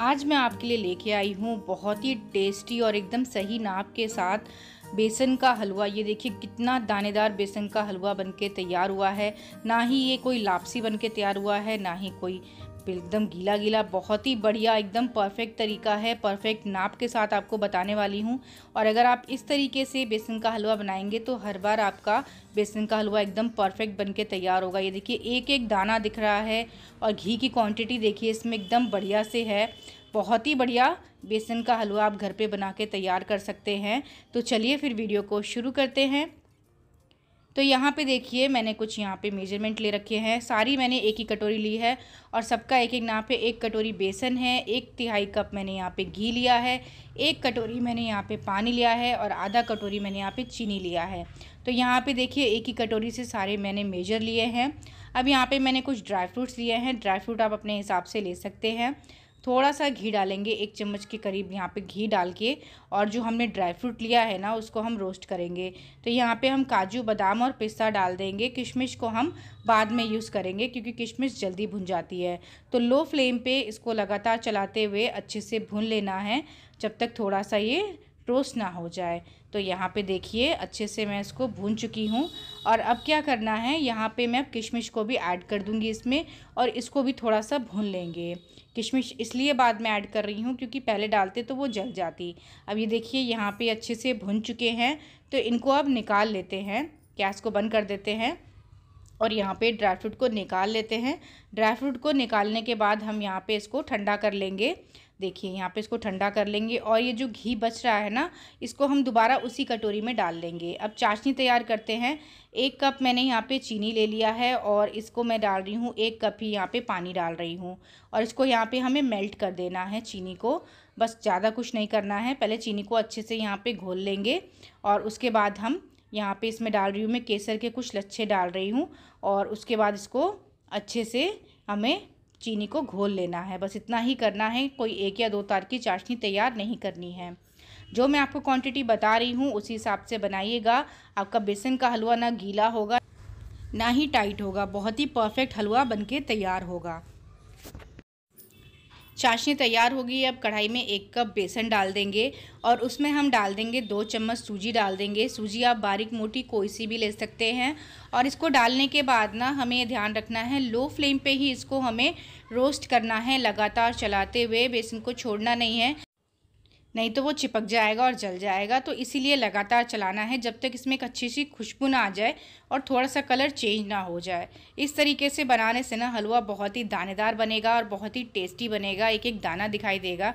आज मैं आपके लिए लेके आई हूँ बहुत ही टेस्टी और एकदम सही नाप के साथ बेसन का हलवा ये देखिए कितना दानेदार बेसन का हलवा बनके तैयार हुआ है ना ही ये कोई लापसी बनके तैयार हुआ है ना ही कोई एकदम गीला गीला बहुत ही बढ़िया एकदम परफेक्ट तरीका है परफेक्ट नाप के साथ आपको बताने वाली हूँ और अगर आप इस तरीके से बेसन का हलवा बनाएंगे तो हर बार आपका बेसन का हलवा एकदम परफेक्ट बन के तैयार होगा ये देखिए एक एक दाना दिख रहा है और घी की क्वान्टिटी देखिए इसमें एकदम बढ़िया से है बहुत ही बढ़िया बेसन का हलवा आप घर पे बना के तैयार कर सकते हैं तो चलिए फिर वीडियो को शुरू करते हैं तो यहाँ पे देखिए मैंने कुछ यहाँ पे मेजरमेंट ले रखे हैं सारी मैंने एक ही कटोरी ली है और सबका एक एक नाप है एक कटोरी बेसन है एक तिहाई कप मैंने यहाँ पे घी लिया है एक कटोरी मैंने यहाँ पे पानी लिया है और आधा कटोरी मैंने यहाँ पे चीनी लिया है तो यहाँ पे देखिए एक ही कटोरी से सारे मैंने मेजर लिए हैं अब यहाँ पर मैंने कुछ ड्राई फ्रूट्स लिए हैं ड्राई फ्रूट आप अपने हिसाब से ले सकते हैं थोड़ा सा घी डालेंगे एक चम्मच के करीब यहाँ पे घी डाल के और जो हमने ड्राई फ्रूट लिया है ना उसको हम रोस्ट करेंगे तो यहाँ पे हम काजू बादाम और पिस्ता डाल देंगे किशमिश को हम बाद में यूज़ करेंगे क्योंकि किशमिश जल्दी भुन जाती है तो लो फ्लेम पे इसको लगातार चलाते हुए अच्छे से भून लेना है जब तक थोड़ा सा ये टोस्ट ना हो जाए तो यहाँ पे देखिए अच्छे से मैं इसको भून चुकी हूँ और अब क्या करना है यहाँ पे मैं अब किशमिश को भी ऐड कर दूँगी इसमें और इसको भी थोड़ा सा भून लेंगे किशमिश इसलिए बाद में ऐड कर रही हूँ क्योंकि पहले डालते तो वो जल जाती अब ये देखिए यहाँ पर अच्छे से भुन चुके हैं तो इनको अब निकाल लेते हैं गैस को बंद कर देते हैं और यहाँ पे ड्राई फ्रूट को निकाल लेते हैं ड्राई फ्रूट को निकालने के बाद हम यहाँ पे इसको ठंडा कर लेंगे देखिए यहाँ पे इसको ठंडा कर लेंगे और ये जो घी बच रहा है ना इसको हम दोबारा उसी कटोरी में डाल लेंगे अब चाशनी तैयार करते हैं एक कप मैंने यहाँ पे चीनी ले लिया है और इसको मैं डाल रही हूँ एक कप ही यहाँ पे पानी डाल रही हूँ और इसको यहाँ पे हमें मेल्ट कर देना है चीनी को बस ज़्यादा कुछ नहीं करना है पहले चीनी को अच्छे से यहाँ पर घोल लेंगे और उसके बाद हम यहाँ पर इसमें डाल रही हूँ मैं केसर के कुछ लच्छे डाल रही हूँ और उसके बाद इसको अच्छे से हमें चीनी को घोल लेना है बस इतना ही करना है कोई एक या दो तार की चाशनी तैयार नहीं करनी है जो मैं आपको क्वांटिटी बता रही हूँ उसी हिसाब से बनाइएगा आपका बेसन का हलवा ना गीला होगा ना ही टाइट होगा बहुत ही परफेक्ट हलवा बनके तैयार होगा चाशनी तैयार होगी अब कढ़ाई में एक कप बेसन डाल देंगे और उसमें हम डाल देंगे दो चम्मच सूजी डाल देंगे सूजी आप बारीक मोटी कोई सी भी ले सकते हैं और इसको डालने के बाद ना हमें ध्यान रखना है लो फ्लेम पे ही इसको हमें रोस्ट करना है लगातार चलाते हुए बेसन को छोड़ना नहीं है नहीं तो वो चिपक जाएगा और जल जाएगा तो इसीलिए लगातार चलाना है जब तक इसमें एक अच्छी सी खुशबू ना आ जाए और थोड़ा सा कलर चेंज ना हो जाए इस तरीके से बनाने से ना हलवा बहुत ही दानेदार बनेगा और बहुत ही टेस्टी बनेगा एक एक दाना दिखाई देगा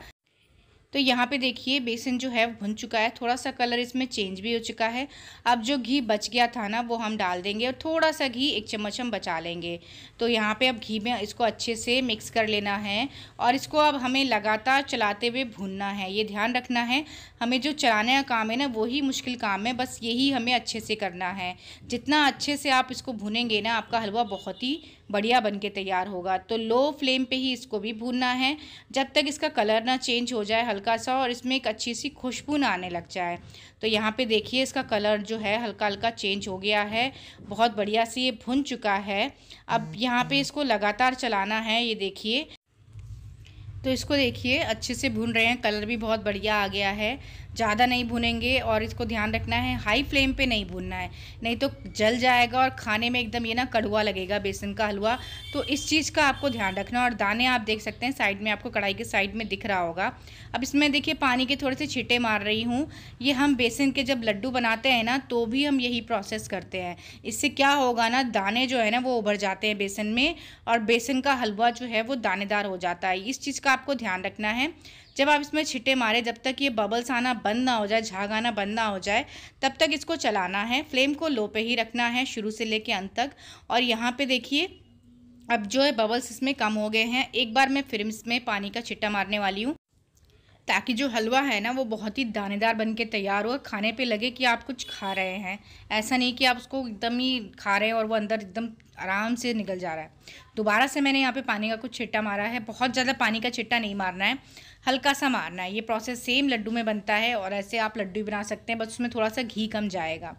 तो यहाँ पे देखिए बेसन जो है भुन चुका है थोड़ा सा कलर इसमें चेंज भी हो चुका है अब जो घी बच गया था ना वो हम डाल देंगे और थोड़ा सा घी एक चम्मच हम बचा लेंगे तो यहाँ पे अब घी में इसको अच्छे से मिक्स कर लेना है और इसको अब हमें लगातार चलाते हुए भूनना है ये ध्यान रखना है हमें जो चलाने का काम है ना वही मुश्किल काम है बस यही हमें अच्छे से करना है जितना अच्छे से आप इसको भुनेंगे ना आपका हलवा बहुत ही बढ़िया बन के तैयार होगा तो लो फ्लेम पे ही इसको भी भूनना है जब तक इसका कलर ना चेंज हो जाए हल्का सा और इसमें एक अच्छी सी खुशबू ना आने लग जाए तो यहाँ पे देखिए इसका कलर जो है हल्का हल्का चेंज हो गया है बहुत बढ़िया से ये भुन चुका है अब यहाँ पे इसको लगातार चलाना है ये देखिए तो इसको देखिए अच्छे से भून रहे हैं कलर भी बहुत बढ़िया आ गया है ज़्यादा नहीं भुनेंगे और इसको ध्यान रखना है हाई फ्लेम पे नहीं भुनना है नहीं तो जल जाएगा और खाने में एकदम ये ना कड़वा लगेगा बेसन का हलवा तो इस चीज़ का आपको ध्यान रखना और दाने आप देख सकते हैं साइड में आपको कढ़ाई के साइड में दिख रहा होगा अब इसमें देखिए पानी के थोड़े से छीटे मार रही हूँ ये हम बेसन के जब लड्डू बनाते हैं ना तो भी हम यही प्रोसेस करते हैं इससे क्या होगा ना दाने जो है ना वो उभर जाते हैं बेसन में और बेसन का हलवा जो है वो दानेदार हो जाता है इस चीज़ का आपको ध्यान रखना है जब आप इसमें छिटे मारें जब तक ये बबल्स आना बंद ना हो जाए झाग आना बंद ना हो जाए तब तक इसको चलाना है फ्लेम को लो पे ही रखना है शुरू से लेके अंत तक और यहाँ पे देखिए अब जो है बबल्स इसमें कम हो गए हैं एक बार मैं फिर इसमें पानी का छिट्टा मारने वाली हूँ ताकि जो हलवा है ना वो बहुत ही दानेदार बन के तैयार हो और खाने पे लगे कि आप कुछ खा रहे हैं ऐसा नहीं कि आप उसको एकदम ही खा रहे हैं और वो अंदर एकदम आराम से निकल जा रहा है दोबारा से मैंने यहाँ पे पानी का कुछ छिट्टा मारा है बहुत ज़्यादा पानी का छिट्टा नहीं मारना है हल्का सा मारना है ये प्रोसेस सेम लड्डू में बनता है और ऐसे आप लड्डू भी बना सकते हैं बस उसमें थोड़ा सा घी कम जाएगा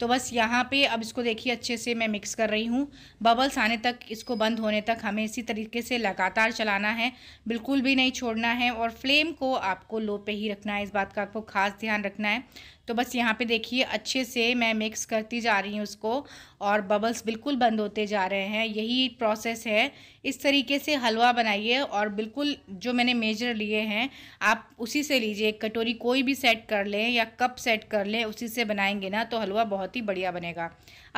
तो बस यहाँ पे अब इसको देखिए अच्छे से मैं मिक्स कर रही हूँ बबल्स आने तक इसको बंद होने तक हमें इसी तरीके से लगातार चलाना है बिल्कुल भी नहीं छोड़ना है और फ्लेम को आपको लो पे ही रखना है इस बात का आपको खास ध्यान रखना है तो बस यहाँ पे देखिए अच्छे से मैं मिक्स करती जा रही हूँ उसको और बबल्स बिल्कुल बंद होते जा रहे हैं यही प्रोसेस है इस तरीके से हलवा बनाइए और बिल्कुल जो मैंने मेजर लिए हैं आप उसी से लीजिए एक कटोरी कोई भी सेट कर लें या कप सेट कर लें उसी से बनाएंगे ना तो हलवा बहुत ही बढ़िया बनेगा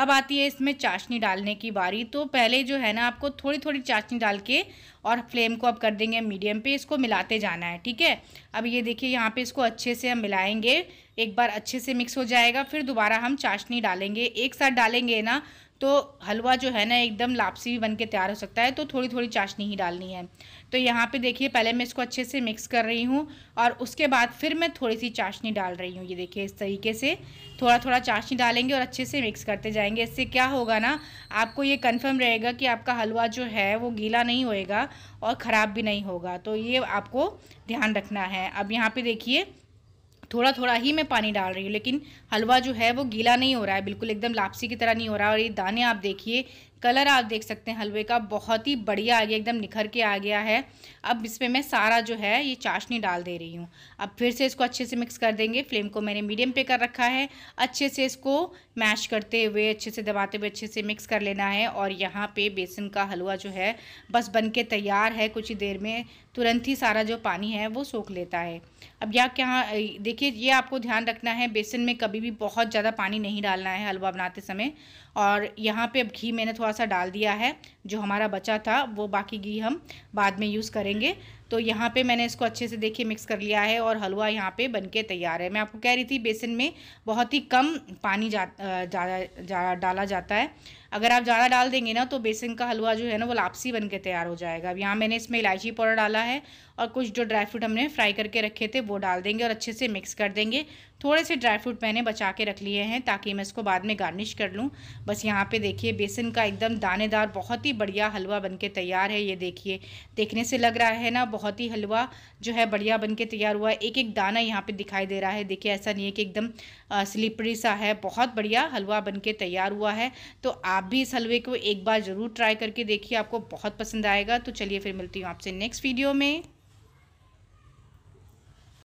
अब आती है इसमें चाशनी डालने की बारी तो पहले जो है ना आपको थोड़ी थोड़ी चाशनी डाल के और फ्लेम को अब कर देंगे मीडियम पे इसको मिलाते जाना है ठीक है अब ये देखिए यहाँ पे इसको अच्छे से हम मिलाएंगे एक बार अच्छे से मिक्स हो जाएगा फिर दोबारा हम चाशनी डालेंगे एक साथ डालेंगे ना तो हलवा जो है ना एकदम लापसी भी बन के तैयार हो सकता है तो थोड़ी थोड़ी चाशनी ही डालनी है तो यहाँ पे देखिए पहले मैं इसको अच्छे से मिक्स कर रही हूँ और उसके बाद फिर मैं थोड़ी सी चाशनी डाल रही हूँ ये देखिए इस तरीके से थोड़ा थोड़ा चाशनी डालेंगे और अच्छे से मिक्स करते जाएंगे इससे क्या होगा ना आपको ये कन्फर्म रहेगा कि आपका हलवा जो है वो गीला नहीं होएगा और ख़राब भी नहीं होगा तो ये आपको ध्यान रखना है अब यहाँ पर देखिए थोड़ा थोड़ा ही मैं पानी डाल रही हूँ लेकिन हलवा जो है वो गीला नहीं हो रहा है बिल्कुल एकदम लापसी की तरह नहीं हो रहा और ये दाने आप देखिए कलर आप देख सकते हैं हलवे का बहुत ही बढ़िया आ गया एकदम निखर के आ गया है अब इसमें मैं सारा जो है ये चाशनी डाल दे रही हूँ अब फिर से इसको अच्छे से मिक्स कर देंगे फ्लेम को मैंने मीडियम पे कर रखा है अच्छे से इसको मैश करते हुए अच्छे से दबाते हुए अच्छे से मिक्स कर लेना है और यहाँ पर बेसन का हलवा जो है बस बन के तैयार है कुछ ही देर में तुरंत ही सारा जो पानी है वो सोख लेता है अब यहाँ क्या देखिए ये आपको ध्यान रखना है बेसन में कभी भी बहुत ज़्यादा पानी नहीं डालना है हलवा बनाते समय और यहाँ पे अब घी मैंने थोड़ा थोड़ा सा डाल दिया है जो हमारा बचा था वो बाकी घी हम बाद में यूज़ करेंगे तो यहाँ पे मैंने इसको अच्छे से देखिए मिक्स कर लिया है और हलवा यहाँ पे बनके तैयार है मैं आपको कह रही थी बेसन में बहुत ही कम पानी जा, जा, जा, जा डाला जाता है अगर आप ज़्यादा डाल देंगे ना तो बेसन का हलवा जो है ना वो लापसी बन के तैयार हो जाएगा अब यहाँ मैंने इसमें इलायची पाउडर डाला है और कुछ जो ड्राई फ्रूट हमने फ्राई करके रखे थे वो डाल देंगे और अच्छे से मिक्स कर देंगे थोड़े से ड्राई फ्रूट मैंने बचा के रख लिए हैं ताकि मैं इसको बाद में गार्निश कर लूँ बस यहाँ पर देखिए बेसन का एकदम दानेदार बहुत ही बढ़िया हलवा बन के तैयार है ये देखिए देखने से लग रहा है ना बहुत ही हलवा जो है बढ़िया बन के तैयार हुआ है एक एक दाना यहाँ पर दिखाई दे रहा है देखिए ऐसा नहीं है कि एकदम स्लिपरी सा है बहुत बढ़िया हलवा बन के तैयार हुआ है तो आप आप भी इस हलवे को एक बार ज़रूर ट्राई करके देखिए आपको बहुत पसंद आएगा तो चलिए फिर मिलती हूँ आपसे नेक्स्ट वीडियो में